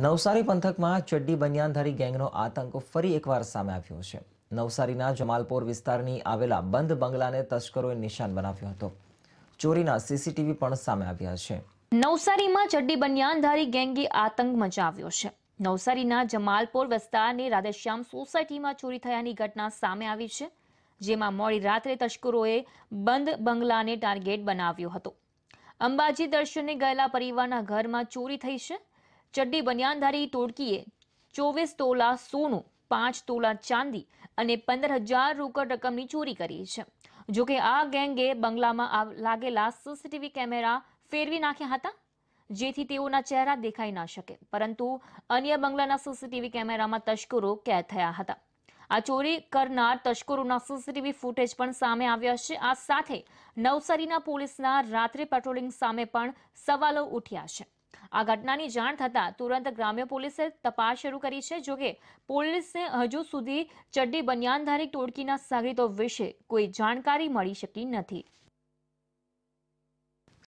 નવસારી પંથકમાં ચડ્ડી બનિયાનધારી ગેંગનો આતંક ફરી એકવાર સામે આવ્યો છે નવસારીના જમાલપોર વિસ્તારની આવેલા બંધ બંગલાને તસ્કરોએ નિશાન બનાવ્યો હતો ચોરીના સીસીટીવી પણ સામે આવ્યા છે નવસારીમાં ચડ્ડી બનિયાનધારી ગેંગે આતંક મચાવ્યો છે નવસારીના જમાલપોર વિસ્તારની રાધેશ્યામ સોસાયટીમાં ચોરી થયાની ઘટના સામે આવી છે જેમાં મોડી રાત્રે તસ્કરોએ બંધ બંગલાને ટાર્ગેટ બનાવ્યો હતો અંબાજી દર્શને ગયેલા પરિવારના ઘરમાં ચોરી થઈ છે ચડ્ડી બનિયાનધારી ટોળકીએ ચોવીસ તોલા સોનું પાંચ તોલા ચાંદી અને પંદર હજાર રોકડ રકમની ચોરી કરી છે જોકે આ ગેંગે બંગલામાં લાગેલા સીસીટીવી કેમેરા ફેરવી નાખ્યા હતા જેથી તેઓના ચહેરા દેખાઈ ના શકે પરંતુ અન્ય બંગલાના સીસીટીવી કેમેરામાં તસ્કરો કેદ થયા હતા આ ચોરી કરનાર તસ્કરોના સીસીટીવી ફૂટેજ પણ સામે આવ્યા છે આ સાથે નવસારીના પોલીસના રાત્રે પેટ્રોલિંગ સામે પણ સવાલો ઉઠ્યા છે આ ઘટનાની જાણ થતાં તુરંત ગ્રામ્ય પોલીસે તપાસ શરૂ કરી છે જોકે પોલીસને હજુ સુધી ચડ્ડી બન્યાનધારી ટોળકીના સાગરીતો વિશે કોઈ જાણકારી મળી શકી નથી